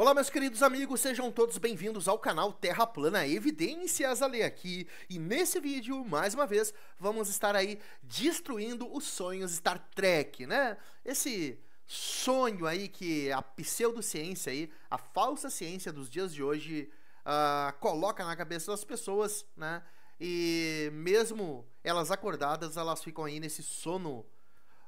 Olá, meus queridos amigos, sejam todos bem-vindos ao canal Terra Plana Evidências Ale aqui. E nesse vídeo, mais uma vez, vamos estar aí destruindo os sonhos Star Trek, né? Esse sonho aí que a pseudociência aí, a falsa ciência dos dias de hoje, uh, coloca na cabeça das pessoas, né? E mesmo elas acordadas, elas ficam aí nesse sono,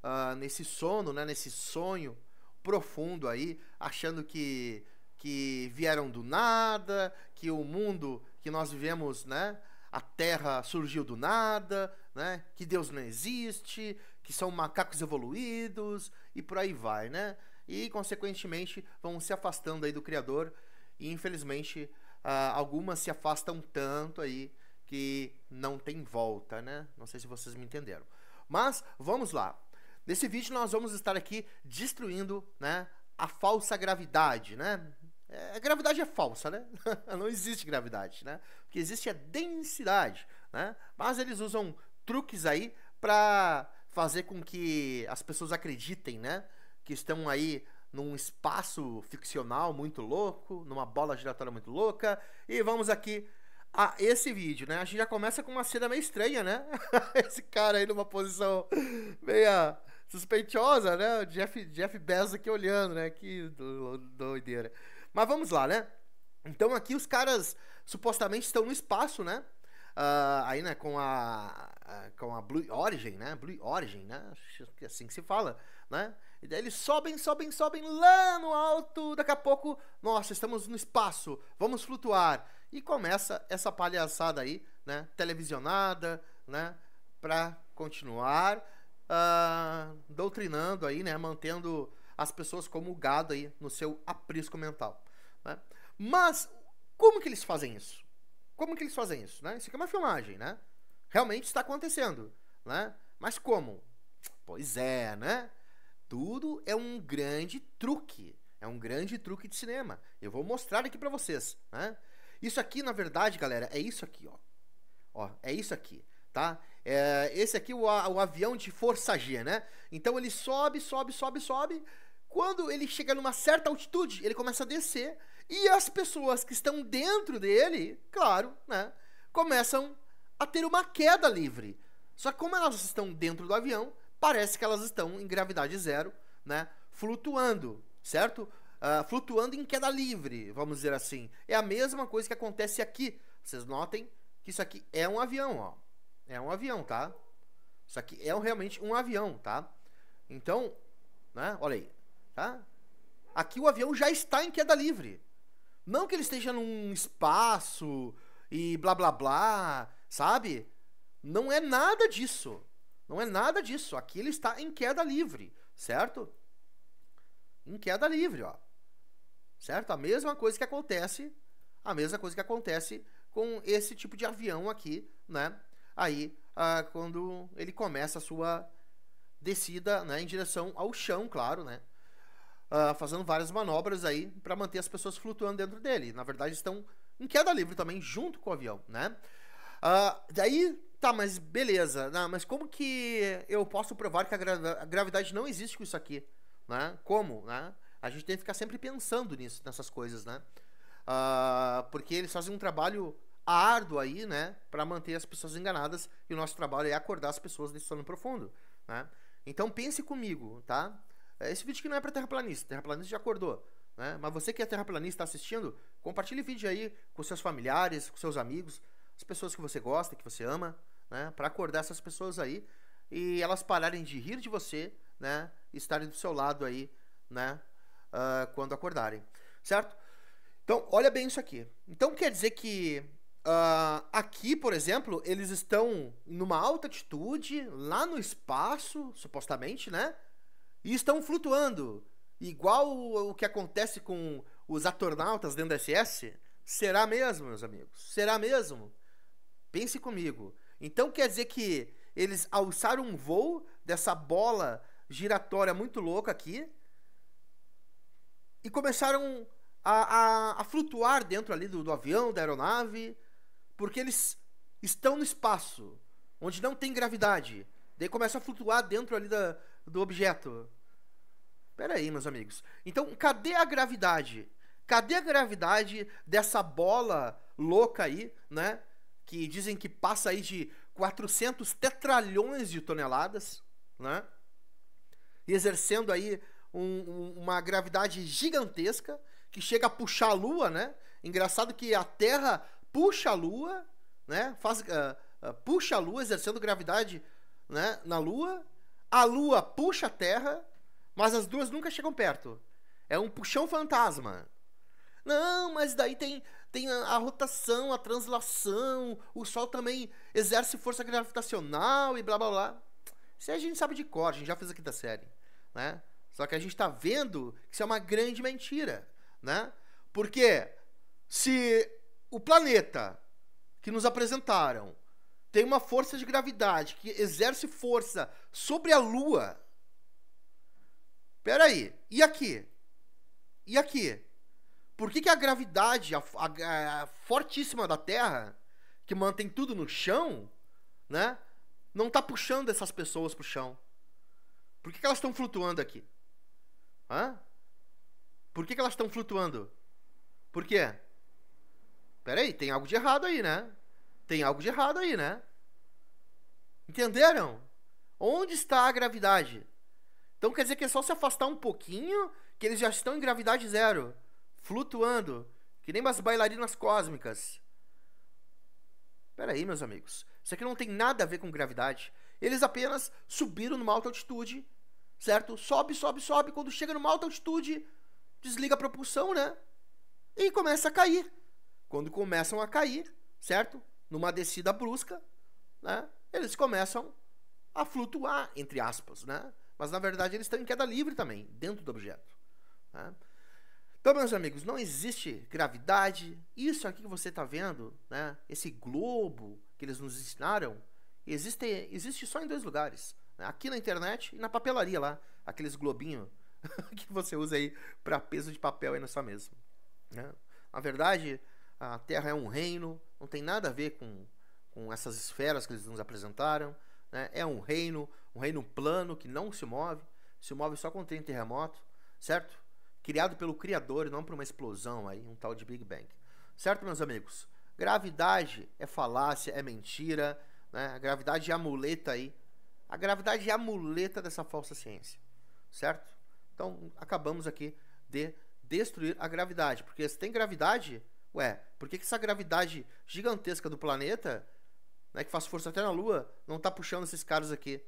uh, nesse sono, né? Nesse sonho profundo aí, achando que que vieram do nada, que o mundo que nós vivemos, né? A Terra surgiu do nada, né? Que Deus não existe, que são macacos evoluídos e por aí vai, né? E consequentemente vão se afastando aí do Criador e infelizmente ah, algumas se afastam tanto aí que não tem volta, né? Não sei se vocês me entenderam. Mas vamos lá. Nesse vídeo nós vamos estar aqui destruindo, né, a falsa gravidade, né? É, a gravidade é falsa, né? Não existe gravidade, né? O que existe é densidade, né? Mas eles usam truques aí para fazer com que as pessoas acreditem, né? Que estão aí num espaço ficcional muito louco, numa bola giratória muito louca. E vamos aqui a esse vídeo, né? A gente já começa com uma cena meio estranha, né? esse cara aí numa posição meia suspeitosa, né? O Jeff, Jeff Bezos aqui olhando, né? Que doideira. Mas vamos lá, né? Então aqui os caras supostamente estão no espaço, né? Uh, aí, né, com a, a, com a Blue Origin, né? Blue Origin, né? É assim que se fala, né? E daí eles sobem, sobem, sobem lá no alto. Daqui a pouco, nossa, estamos no espaço, vamos flutuar. E começa essa palhaçada aí, né? Televisionada, né? Pra continuar uh, doutrinando aí, né? Mantendo as pessoas como gado aí no seu aprisco mental. Né? Mas como que eles fazem isso? Como que eles fazem isso? Né? Isso aqui é uma filmagem, né? Realmente está acontecendo, né? Mas como? Pois é, né? Tudo é um grande truque. É um grande truque de cinema. Eu vou mostrar aqui para vocês, né? Isso aqui, na verdade, galera, é isso aqui, ó. Ó, é isso aqui, tá? É, esse aqui é o, o avião de força G, né? Então ele sobe, sobe, sobe, sobe. Quando ele chega numa certa altitude, ele começa a descer e as pessoas que estão dentro dele, claro, né, começam a ter uma queda livre. Só que como elas estão dentro do avião, parece que elas estão em gravidade zero, né, flutuando, certo? Uh, flutuando em queda livre, vamos dizer assim. É a mesma coisa que acontece aqui. Vocês notem que isso aqui é um avião, ó. É um avião, tá? Isso aqui é realmente um avião, tá? Então, né? Olha aí, tá? Aqui o avião já está em queda livre. Não que ele esteja num espaço e blá blá blá, sabe? Não é nada disso. Não é nada disso. Aqui ele está em queda livre, certo? Em queda livre, ó. Certo? A mesma coisa que acontece, a mesma coisa que acontece com esse tipo de avião aqui, né? Aí, ah, quando ele começa a sua descida, né, em direção ao chão, claro, né? uh, fazendo várias manobras aí para manter as pessoas flutuando dentro dele. Na verdade, estão em queda livre também, junto com o avião, né? Uh, daí, tá, mas beleza, mas como que eu posso provar que a, gra a gravidade não existe com isso aqui? Né? Como, né? A gente tem que ficar sempre pensando nisso, nessas coisas, né? Uh, porque eles fazem um trabalho árduo aí, né, para manter as pessoas enganadas e o nosso trabalho é acordar as pessoas desse sono profundo, né? Então pense comigo, tá? É, esse vídeo aqui não é para terraplanista, terraplanista já acordou. Né? Mas você que é terraplanista está assistindo, compartilhe o vídeo aí com seus familiares, com seus amigos, as pessoas que você gosta, que você ama, né? para acordar essas pessoas aí e elas pararem de rir de você né? e estarem do seu lado aí né? Uh, quando acordarem, certo? Então, olha bem isso aqui. Então, quer dizer que Uh, aqui, por exemplo, eles estão numa alta altitude, lá no espaço, supostamente, né? E estão flutuando. Igual o que acontece com os atornautas dentro da SS. Será mesmo, meus amigos? Será mesmo? Pense comigo. Então quer dizer que eles alçaram um voo dessa bola giratória muito louca aqui e começaram a, a, a flutuar dentro ali do, do avião, da aeronave, porque eles estão no espaço onde não tem gravidade. Daí começa a flutuar dentro ali da, do objeto. Pera aí, meus amigos. Então, cadê a gravidade? Cadê a gravidade dessa bola louca aí, né? Que dizem que passa aí de 400 tetralhões de toneladas, né? Exercendo aí um, uma gravidade gigantesca que chega a puxar a Lua, né? Engraçado que a Terra puxa a Lua, né? Faz, uh, uh, puxa a Lua exercendo gravidade, né? Na Lua a Lua puxa a Terra, mas as duas nunca chegam perto. É um puxão fantasma. Não, mas daí tem, tem a, a, rotação, a translação, o Sol também exerce força gravitacional e blá blá blá. Isso a gente sabe de cor, a gente já fez aqui da série, né? Só que a gente está vendo que isso é uma grande mentira, né? Porque se o planeta que nos apresentaram tem uma força de gravidade que exerce força sobre a Lua. Pera aí, e aqui? E aqui? Por que, que a gravidade a, a, a fortíssima da Terra, que mantém tudo no chão, né, não está puxando essas pessoas pro chão? Por que, que elas estão flutuando aqui? Hã? Por que, que elas estão flutuando? Por quê? Peraí, tem algo de errado aí, né? Tem algo de errado aí, né? Entenderam? Onde está a gravidade? Então quer dizer que é só se afastar um pouquinho que eles já estão em gravidade zero, flutuando, que nem umas bailarinas cósmicas. Pera aí, meus amigos. Isso aqui não tem nada a ver com gravidade. Eles apenas subiram numa alta altitude, certo? Sobe, sobe, sobe. Quando chega numa alta altitude, desliga a propulsão, né? E começa a cair. Quando começam a cair, certo? numa descida brusca, né? Eles começam a flutuar, entre aspas, né? Mas na verdade eles estão em queda livre também, dentro do objeto. Né? Então, meus amigos, não existe gravidade. Isso aqui que você está vendo, né? Esse globo que eles nos ensinaram, existe, existe só em dois lugares. Né? Aqui na internet e na papelaria lá, aqueles globinhos que você usa aí para peso de papel aí na sua mesa. Né? Na verdade, a Terra é um reino, não tem nada a ver com, com essas esferas que eles nos apresentaram. Né? É um reino, um reino plano que não se move, se move só quando tem terremoto, certo? Criado pelo Criador e não por uma explosão aí, um tal de Big Bang. Certo, meus amigos? Gravidade é falácia, é mentira, né? A gravidade é amuleta aí. A gravidade é amuleta dessa falsa ciência, certo? Então, acabamos aqui de destruir a gravidade, porque se tem gravidade, Ué, por que, que essa gravidade gigantesca do planeta, né, que faz força até na Lua, não tá puxando esses caras aqui?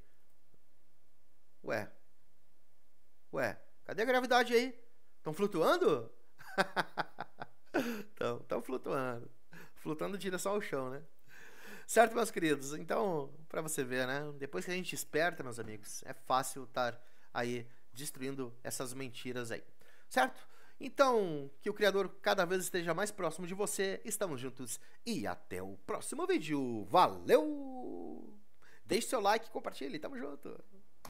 Ué. Ué, cadê a gravidade aí? Estão flutuando? Estão tão flutuando. Flutuando direção ao chão, né? Certo, meus queridos? Então, para você ver, né? Depois que a gente esperta, meus amigos, é fácil estar aí destruindo essas mentiras aí. Certo? Então, que o Criador cada vez esteja mais próximo de você. Estamos juntos e até o próximo vídeo. Valeu! Deixe seu like e compartilhe. Tamo junto!